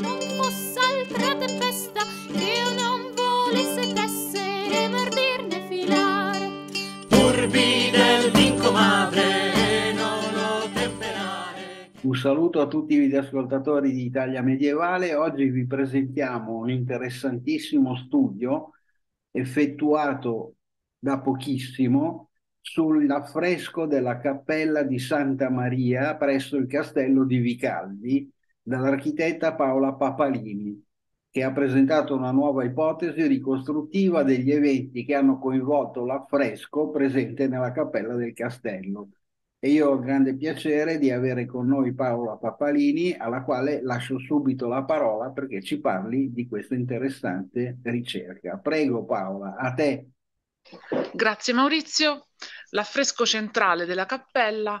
non fosse altra tempesta che io non volesse tessere mordirne filare turbi del vinco madre non lo temperare un saluto a tutti i videoascoltatori di Italia Medievale oggi vi presentiamo un interessantissimo studio effettuato da pochissimo sull'affresco della cappella di Santa Maria presso il castello di Vicaldi, dall'architetta Paola Papalini, che ha presentato una nuova ipotesi ricostruttiva degli eventi che hanno coinvolto l'affresco presente nella cappella del castello. E io ho il grande piacere di avere con noi Paola Papalini, alla quale lascio subito la parola perché ci parli di questa interessante ricerca. Prego Paola, a te. Grazie Maurizio. L'affresco centrale della cappella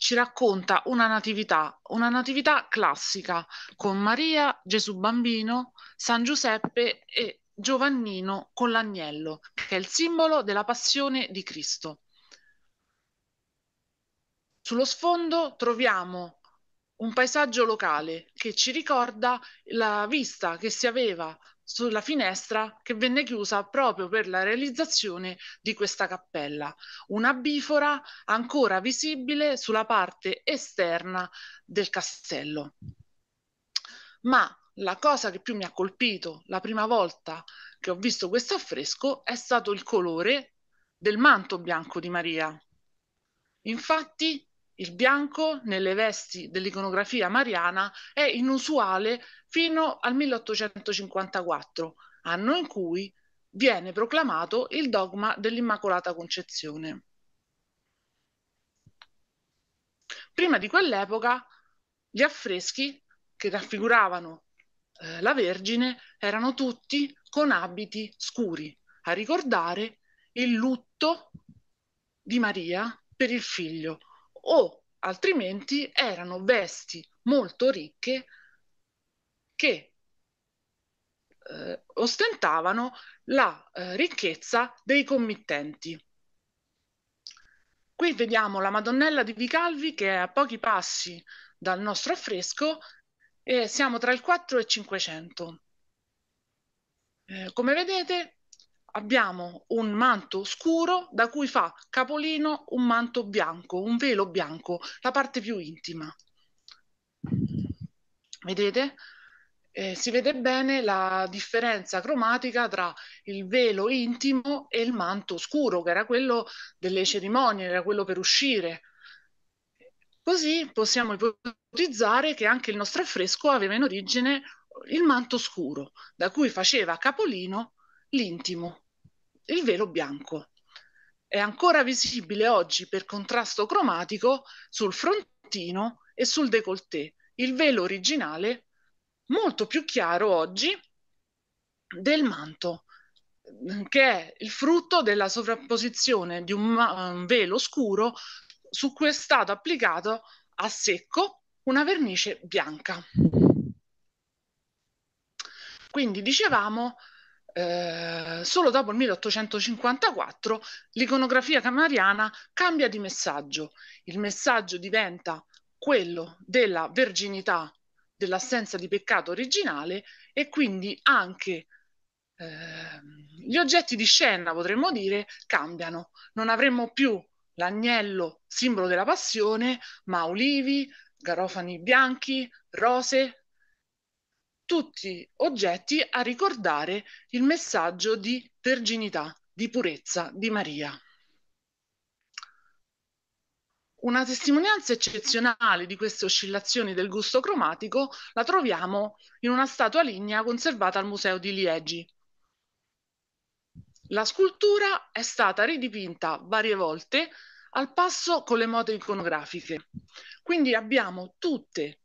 ci racconta una natività, una natività classica con Maria, Gesù bambino, San Giuseppe e Giovannino con l'agnello, che è il simbolo della passione di Cristo. Sullo sfondo troviamo un paesaggio locale che ci ricorda la vista che si aveva sulla finestra che venne chiusa proprio per la realizzazione di questa cappella, una bifora ancora visibile sulla parte esterna del castello. Ma la cosa che più mi ha colpito la prima volta che ho visto questo affresco è stato il colore del manto bianco di Maria. Infatti il bianco nelle vesti dell'iconografia mariana è inusuale fino al 1854, anno in cui viene proclamato il dogma dell'Immacolata Concezione. Prima di quell'epoca gli affreschi che raffiguravano eh, la Vergine erano tutti con abiti scuri, a ricordare il lutto di Maria per il figlio, o altrimenti erano vesti molto ricche che eh, ostentavano la eh, ricchezza dei committenti. Qui vediamo la Madonnella di Vicalvi che è a pochi passi dal nostro affresco e siamo tra il 4 e il 500. Eh, come vedete abbiamo un manto scuro da cui fa capolino un manto bianco, un velo bianco, la parte più intima. Vedete? Eh, si vede bene la differenza cromatica tra il velo intimo e il manto scuro, che era quello delle cerimonie, era quello per uscire. Così possiamo ipotizzare che anche il nostro affresco aveva in origine il manto scuro, da cui faceva capolino l'intimo, il velo bianco. È ancora visibile oggi per contrasto cromatico sul frontino e sul décolleté, il velo originale molto più chiaro oggi del manto, che è il frutto della sovrapposizione di un, un velo scuro su cui è stato applicato a secco una vernice bianca. Quindi dicevamo eh, solo dopo il 1854 l'iconografia camariana cambia di messaggio. Il messaggio diventa quello della verginità, dell'assenza di peccato originale e quindi anche eh, gli oggetti di scena, potremmo dire, cambiano. Non avremmo più l'agnello simbolo della passione, ma olivi, garofani bianchi, rose, tutti oggetti a ricordare il messaggio di verginità, di purezza di Maria. Una testimonianza eccezionale di queste oscillazioni del gusto cromatico la troviamo in una statua lignea conservata al Museo di Liegi. La scultura è stata ridipinta varie volte al passo con le mode iconografiche. Quindi abbiamo tutte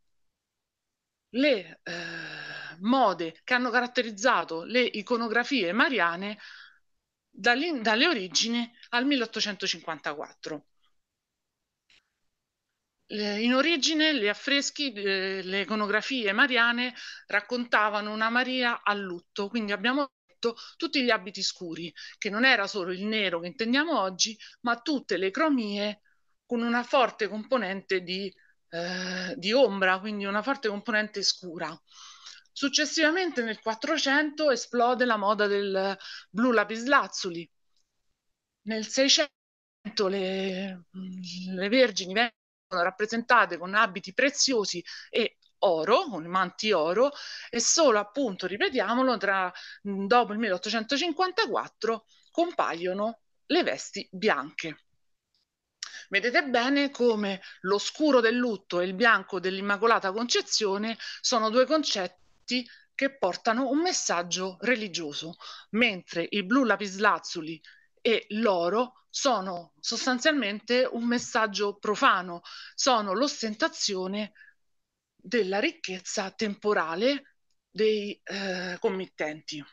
le eh, mode che hanno caratterizzato le iconografie mariane dalle origini al 1854. In origine gli affreschi, eh, le iconografie mariane raccontavano una Maria a lutto, quindi abbiamo detto tutti gli abiti scuri, che non era solo il nero che intendiamo oggi, ma tutte le cromie con una forte componente di eh, di ombra, quindi una forte componente scura. Successivamente nel 400 esplode la moda del blu lapislazzuli. Nel 600 le, mm, le vergini vengono rappresentate con abiti preziosi e oro, con manti oro, e solo appunto, ripetiamolo, tra, mm, dopo il 1854 compaiono le vesti bianche. Vedete bene come lo scuro del lutto e il bianco dell'Immacolata Concezione sono due concetti che portano un messaggio religioso, mentre il blu lapislazzuli e l'oro sono sostanzialmente un messaggio profano, sono l'ostentazione della ricchezza temporale dei eh, committenti.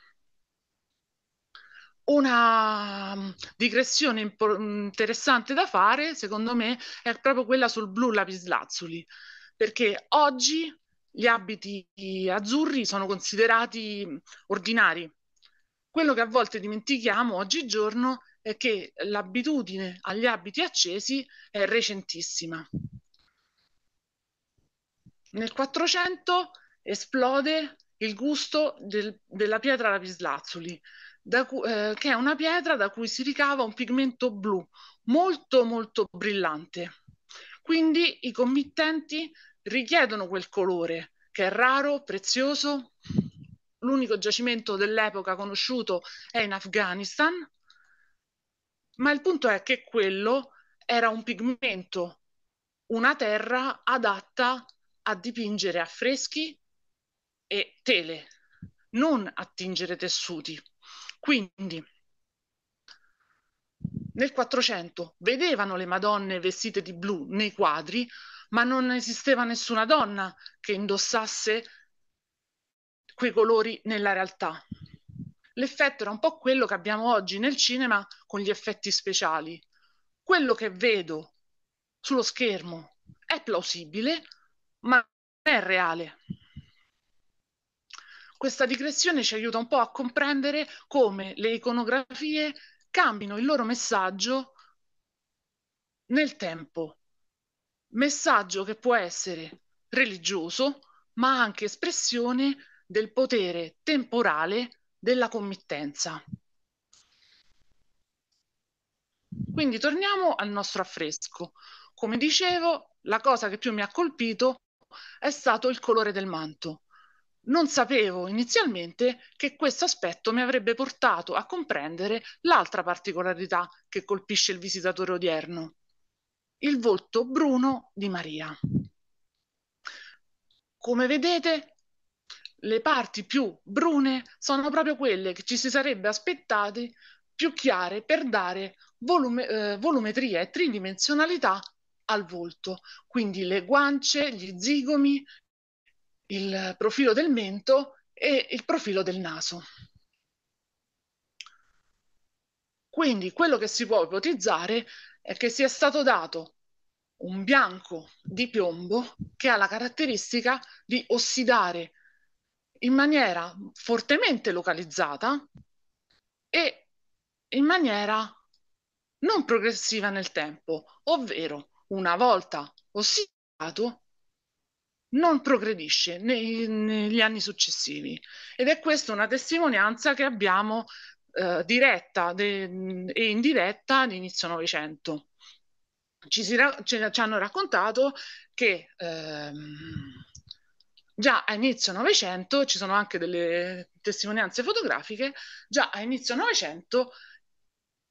Una mm, digressione impo- mm, interessante da fare, secondo me, è proprio quella sul blu lapislazzuli, perché oggi gli abiti azzurri sono considerati mm, ordinari. Quello che a volte dimentichiamo oggigiorno è che l'abitudine agli abiti accesi è recentissima. Nel 400 esplode il gusto del, della pietra lapislazzuli, cu- eh, che è una pietra da cui si ricava un pigmento blu molto molto brillante. Quindi i committenti richiedono quel colore che è raro, prezioso. L'unico giacimento dell'epoca conosciuto è in Afghanistan, ma il punto è che quello era un pigmento, una terra adatta a dipingere affreschi e tele, non a tingere tessuti. Quindi nel 400 vedevano le Madonne vestite di blu nei quadri, ma non esisteva nessuna donna che indossasse quei colori nella realtà. L'effetto era un po' quello che abbiamo oggi nel cinema con gli effetti speciali. Quello che vedo sullo schermo è plausibile, ma non è reale questa digressione ci aiuta un po' a comprendere come le iconografie cambino il loro messaggio nel tempo. Messaggio che può essere religioso, ma anche espressione del potere temporale della committenza. Quindi torniamo al nostro affresco. Come dicevo, la cosa che più mi ha colpito è stato il colore del manto non sapevo inizialmente che questo aspetto mi avrebbe portato a comprendere l'altra particolarità che colpisce il visitatore odierno, il volto bruno di Maria. Come vedete, le parti più brune sono proprio quelle che ci si sarebbe aspettati più chiare per dare volume, eh, volumetria e tridimensionalità al volto, quindi le guance, gli zigomi, il profilo del mento e il profilo del naso. Quindi quello che si può ipotizzare è che sia stato dato un bianco di piombo che ha la caratteristica di ossidare in maniera fortemente localizzata e in maniera non progressiva nel tempo, ovvero una volta ossidato non progredisce nei, negli anni successivi. Ed è questa una testimonianza che abbiamo eh, diretta de, e indiretta all'inizio Novecento. Ci, si, ci, ci hanno raccontato che ehm, già a inizio Novecento, ci sono anche delle testimonianze fotografiche, già a inizio Novecento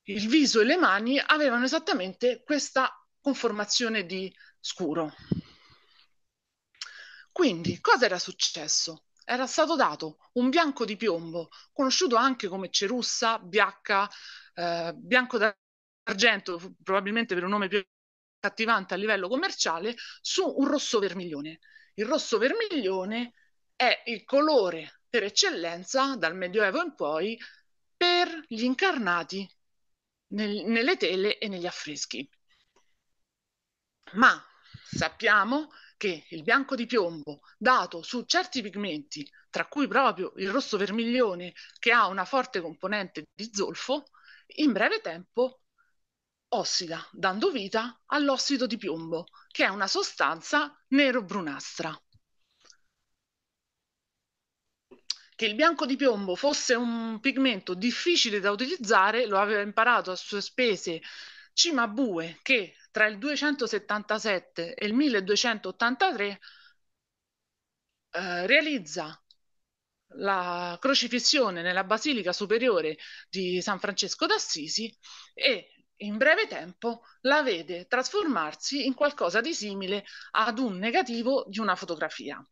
il viso e le mani avevano esattamente questa conformazione di scuro. Quindi, cosa era successo? Era stato dato un bianco di piombo, conosciuto anche come cerussa, biacca, eh, bianco d'argento, probabilmente per un nome più attivante a livello commerciale, su un rosso vermiglione. Il rosso vermiglione è il colore per eccellenza dal Medioevo in poi per gli incarnati nel, nelle tele e negli affreschi. Ma sappiamo che che il bianco di piombo dato su certi pigmenti, tra cui proprio il rosso vermiglione che ha una forte componente di zolfo, in breve tempo ossida, dando vita all'ossido di piombo, che è una sostanza nero-brunastra. Che il bianco di piombo fosse un pigmento difficile da utilizzare lo aveva imparato a sue spese Cimabue, che tra il 277 e il 1283 eh, realizza la crocifissione nella Basilica Superiore di San Francesco d'Assisi e in breve tempo la vede trasformarsi in qualcosa di simile ad un negativo di una fotografia.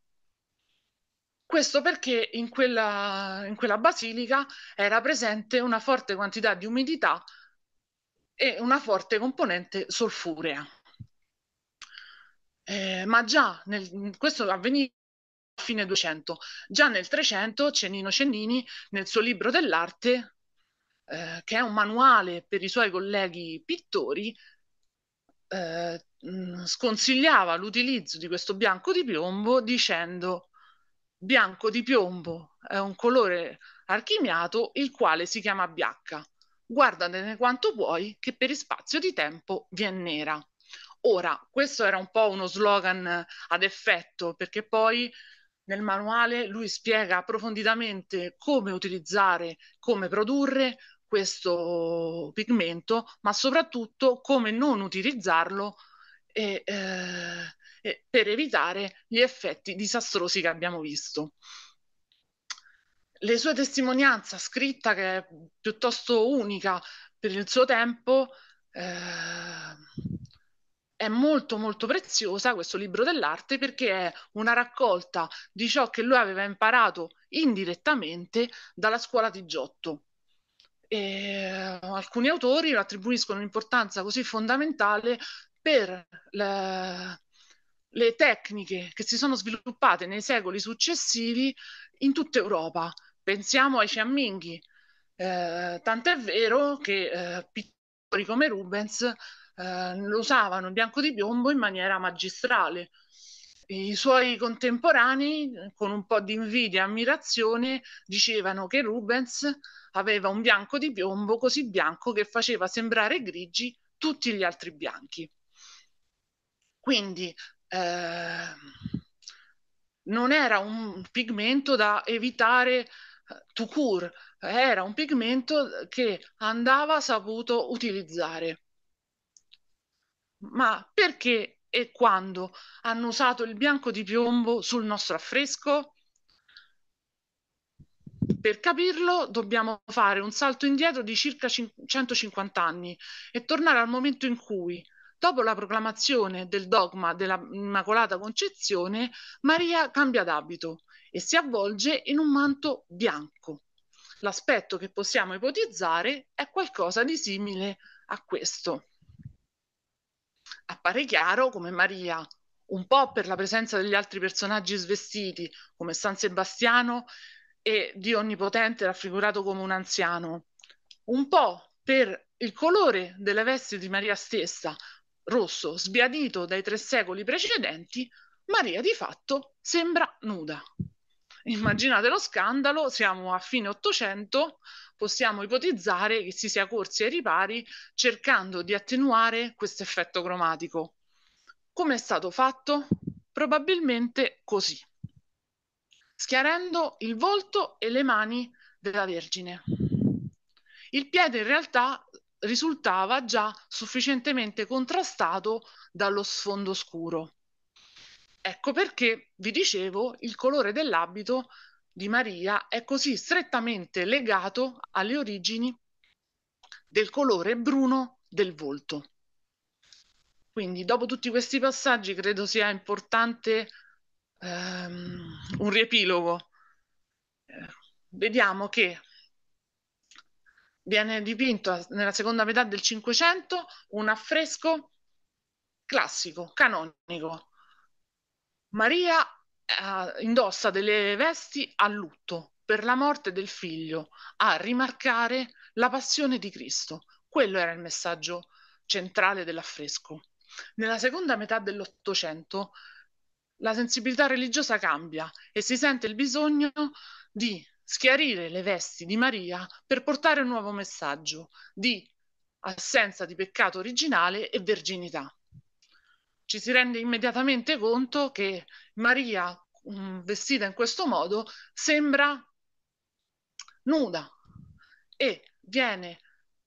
Questo perché in quella, in quella basilica era presente una forte quantità di umidità e una forte componente solfurea. Eh, ma già nel, questo avveniva a fine 200, già nel 300 Cennino Cennini nel suo libro dell'arte, eh, che è un manuale per i suoi colleghi pittori, eh, sconsigliava l'utilizzo di questo bianco di piombo dicendo bianco di piombo è un colore archimiato il quale si chiama biacca guardatene quanto puoi che per spazio di tempo viene nera. Ora, questo era un po' uno slogan eh, ad effetto, perché poi nel manuale lui spiega approfonditamente come utilizzare, come produrre questo pigmento, ma soprattutto come non utilizzarlo e, eh, per evitare gli effetti disastrosi che abbiamo visto le sue testimonianze scritta, che è piuttosto unica per il suo tempo, eh, è molto molto preziosa questo libro dell'arte perché è una raccolta di ciò che lui aveva imparato indirettamente dalla scuola di Giotto. E eh, alcuni autori lo attribuiscono un'importanza così fondamentale per le, le tecniche che si sono sviluppate nei secoli successivi in tutta Europa Pensiamo ai fiamminghi. Eh, tant'è vero che eh, pittori come Rubens eh, usavano bianco di piombo in maniera magistrale. I suoi contemporanei, con un po' di invidia e ammirazione, dicevano che Rubens aveva un bianco di piombo così bianco che faceva sembrare grigi tutti gli altri bianchi. Quindi eh, non era un pigmento da evitare Tukur era un pigmento che andava saputo utilizzare. Ma perché e quando hanno usato il bianco di piombo sul nostro affresco? Per capirlo dobbiamo fare un salto indietro di circa 150 anni e tornare al momento in cui, dopo la proclamazione del dogma della Immacolata Concezione, Maria cambia d'abito e si avvolge in un manto bianco. L'aspetto che possiamo ipotizzare è qualcosa di simile a questo. Appare chiaro come Maria, un po' per la presenza degli altri personaggi svestiti, come San Sebastiano e Dio Onnipotente raffigurato come un anziano, un po' per il colore delle vesti di Maria stessa, rosso, sbiadito dai tre secoli precedenti, Maria di fatto sembra nuda. Immaginate lo scandalo, siamo a fine 800, possiamo ipotizzare che si sia corsi ai ripari cercando di attenuare questo effetto cromatico. Come è stato fatto? Probabilmente così, schiarendo il volto e le mani della Vergine. Il piede in realtà risultava già sufficientemente contrastato dallo sfondo scuro. Ecco perché vi dicevo il colore dell'abito di Maria è così strettamente legato alle origini del colore bruno del volto. Quindi dopo tutti questi passaggi credo sia importante ehm, un riepilogo. Eh, vediamo che viene dipinto nella seconda metà del Cinquecento un affresco classico, canonico, Maria eh, indossa delle vesti a lutto per la morte del figlio, a rimarcare la passione di Cristo. Quello era il messaggio centrale dell'affresco. Nella seconda metà dell'Ottocento la sensibilità religiosa cambia e si sente il bisogno di schiarire le vesti di Maria per portare un nuovo messaggio di assenza di peccato originale e verginità ci si rende immediatamente conto che Maria, mm, vestita in questo modo, sembra nuda e viene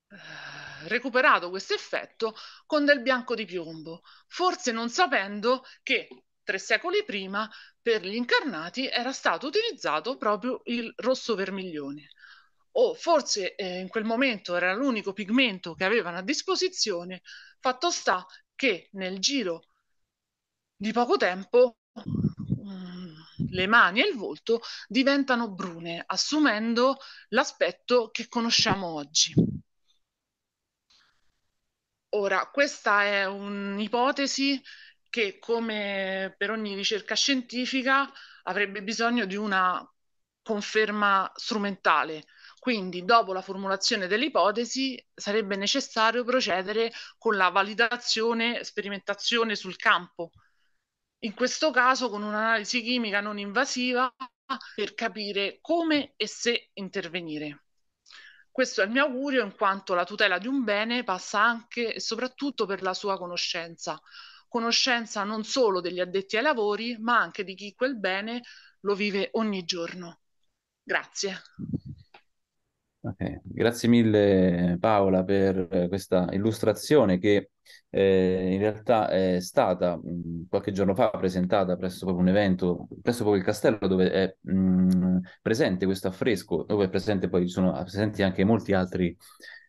eh, recuperato questo effetto con del bianco di piombo, forse non sapendo che tre secoli prima per gli incarnati era stato utilizzato proprio il rosso vermiglione o forse eh, in quel momento era l'unico pigmento che avevano a disposizione, fatto sta che nel giro di poco tempo le mani e il volto diventano brune, assumendo l'aspetto che conosciamo oggi. Ora, questa è un'ipotesi che, come per ogni ricerca scientifica, avrebbe bisogno di una conferma strumentale. Quindi, dopo la formulazione dell'ipotesi, sarebbe necessario procedere con la validazione, sperimentazione sul campo, in questo caso con un'analisi chimica non invasiva per capire come e se intervenire. Questo è il mio augurio in quanto la tutela di un bene passa anche e soprattutto per la sua conoscenza, conoscenza non solo degli addetti ai lavori, ma anche di chi quel bene lo vive ogni giorno. Grazie. Grazie mille Paola per eh, questa illustrazione che eh, in realtà è stata mh, qualche giorno fa presentata presso proprio un evento, presso proprio il castello dove è mh, presente questo affresco, dove è presente poi sono presenti anche molti altri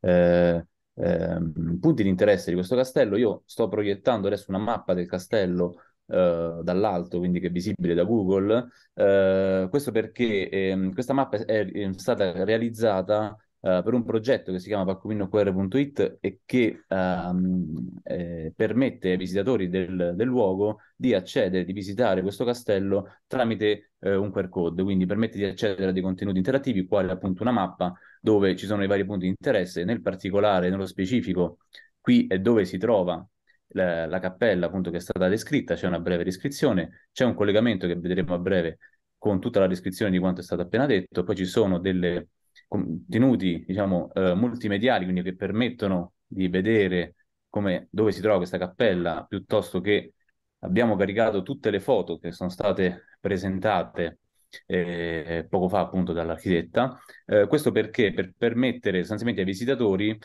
eh, eh, punti di interesse di questo castello. Io sto proiettando adesso una mappa del castello eh, dall'alto, quindi che è visibile da Google. Eh, questo perché eh, questa mappa è, è stata realizzata eh, per un progetto che si chiama palcominoqr.it e che ehm, eh, permette ai visitatori del, del, luogo di accedere, di visitare questo castello tramite eh, un QR code, quindi permette di accedere a dei contenuti interattivi, quali appunto una mappa dove ci sono i vari punti di interesse, nel particolare, nello specifico, qui è dove si trova la, la cappella appunto che è stata descritta, c'è una breve descrizione, c'è un collegamento che vedremo a breve con tutta la descrizione di quanto è stato appena detto, poi ci sono delle contenuti, diciamo, eh, multimediali, quindi che permettono di vedere come, dove si trova questa cappella, piuttosto che abbiamo caricato tutte le foto che sono state presentate eh, poco fa appunto dall'architetta. Eh, questo perché? Per permettere sostanzialmente ai visitatori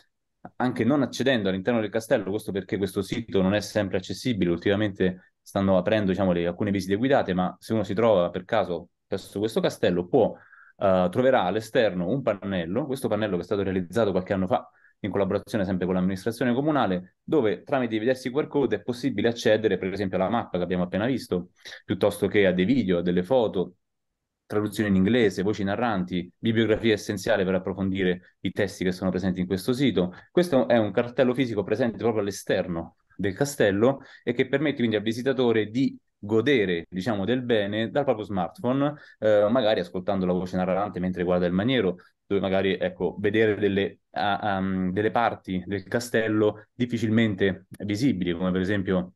anche non accedendo all'interno del castello, questo perché questo sito non è sempre accessibile, ultimamente stanno aprendo diciamo, le, alcune visite guidate, ma se uno si trova per caso presso questo castello può, uh, troverà all'esterno un pannello, questo pannello che è stato realizzato qualche anno fa in collaborazione sempre con l'amministrazione comunale, dove tramite i vedersi QR code è possibile accedere per esempio alla mappa che abbiamo appena visto, piuttosto che a dei video, a delle foto, traduzione in inglese, voci narranti, bibliografia essenziale per approfondire i testi che sono presenti in questo sito. Questo è un cartello fisico presente proprio all'esterno del castello e che permette quindi al visitatore di godere, diciamo, del bene dal proprio smartphone, eh, magari ascoltando la voce narrante mentre guarda il maniero, dove magari, ecco, vedere delle, uh, um, delle parti del castello difficilmente visibili, come per esempio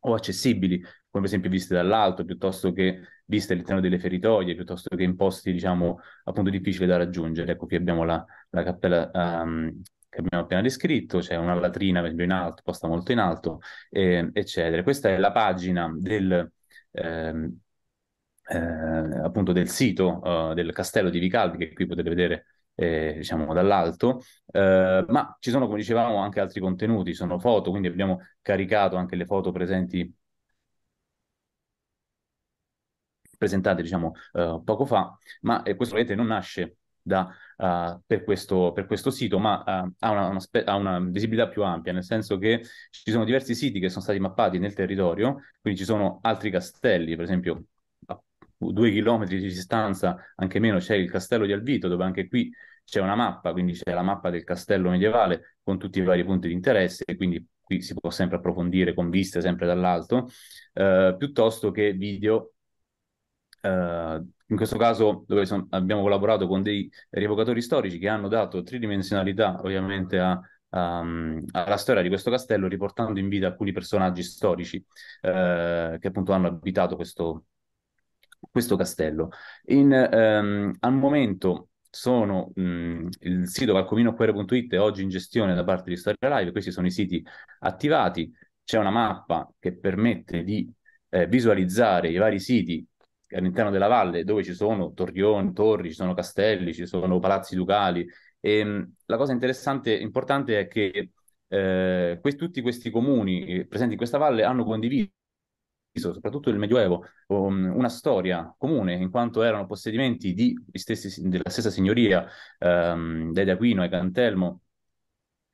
o accessibili, come per esempio viste dall'alto, piuttosto che viste all'interno delle feritoie piuttosto che in posti, diciamo, appunto difficili da raggiungere. Ecco, qui abbiamo la, la cappella um, che abbiamo appena descritto, c'è una latrina, per in alto, posta molto in alto, eh, eccetera. Questa è la pagina del... Eh, eh, appunto del sito uh, del castello di Vicaldi che qui potete vedere eh, diciamo dall'alto, eh, ma ci sono, come dicevamo, anche altri contenuti, sono foto, quindi abbiamo caricato anche le foto presenti presentate diciamo uh, poco fa, ma eh, questo ovviamente non nasce da, uh, per, questo, per, questo, sito, ma uh, ha, una, una, ha, una, visibilità più ampia, nel senso che ci sono diversi siti che sono stati mappati nel territorio, quindi ci sono altri castelli, per esempio a due chilometri di distanza, anche meno, c'è il castello di Alvito, dove anche qui c'è una mappa, quindi c'è la mappa del castello medievale con tutti i vari punti di interesse, e quindi qui si può sempre approfondire con viste sempre dall'alto, uh, piuttosto che video eh, in questo caso dove sono, abbiamo collaborato con dei rievocatori storici che hanno dato tridimensionalità ovviamente a, a, mm, alla storia di questo castello riportando in vita alcuni personaggi storici eh, che appunto hanno abitato questo, questo castello. In, ehm, al momento sono mh, mm, il sito calcominoquere.it è oggi in gestione da parte di Storia Live, questi sono i siti attivati, c'è una mappa che permette di eh, visualizzare i vari siti all'interno della valle dove ci sono torrioni, torri, ci sono castelli, ci sono palazzi ducali. E, ehm, la cosa interessante e importante è che eh, que- tutti questi comuni eh, presenti in questa valle hanno condiviso soprattutto nel Medioevo, um, una storia comune, in quanto erano possedimenti di, stessi, della stessa signoria, um, ehm, dai D'Aquino e Cantelmo.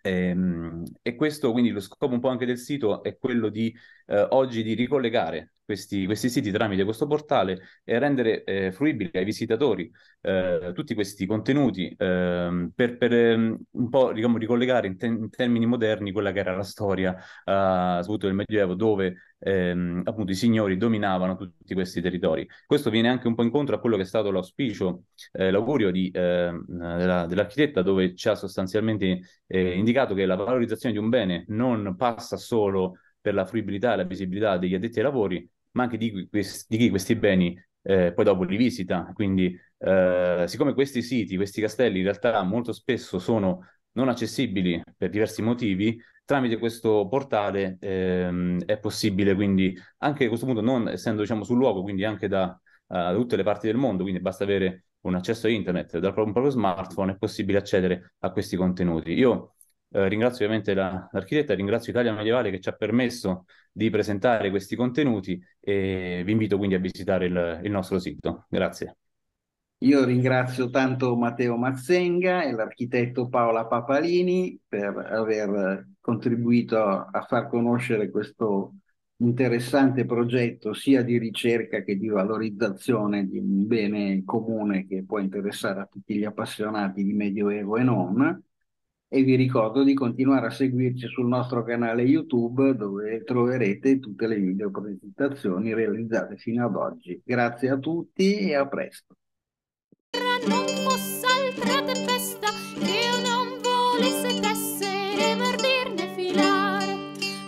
E, ehm, e questo, quindi, lo scopo un po' anche del sito è quello di eh, oggi di ricollegare questi, questi siti tramite questo portale e rendere eh, fruibili ai visitatori eh, tutti questi contenuti eh, per, per ehm, un po' diciamo, ricollegare in, te- in, termini moderni quella che era la storia, eh, soprattutto del Medioevo, dove ehm, appunto i signori dominavano tutti questi territori. Questo viene anche un po' incontro a quello che è stato l'auspicio, eh, l'augurio di, ehm, della, dell'architetta, dove ci ha sostanzialmente eh, indicato che la valorizzazione di un bene non passa solo per la fruibilità e la visibilità degli addetti ai lavori, ma anche di, di chi questi beni eh, poi dopo li visita. Quindi, eh, siccome questi siti, questi castelli in realtà molto spesso sono non accessibili per diversi motivi, tramite questo portale ehm, è possibile quindi anche a questo punto non essendo diciamo sul luogo, quindi anche da, uh, tutte le parti del mondo, quindi basta avere un accesso a internet dal proprio, proprio smartphone, è possibile accedere a questi contenuti. Io eh, ringrazio ovviamente la, l'architetta, ringrazio Italia Medievale che ci ha permesso di presentare questi contenuti e vi invito quindi a visitare il, il nostro sito. Grazie. Io ringrazio tanto Matteo Mazzenga e l'architetto Paola Papalini per aver contribuito a far conoscere questo interessante progetto sia di ricerca che di valorizzazione di un bene comune che può interessare a tutti gli appassionati di Medioevo e non e vi ricordo di continuare a seguirci sul nostro canale YouTube dove troverete tutte le video presentazioni realizzate fino ad oggi. Grazie a tutti e a presto.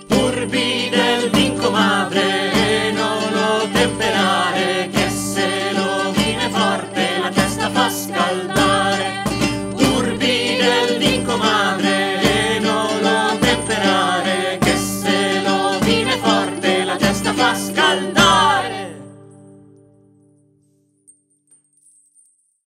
Turbi del vinco madre, non lo temperare.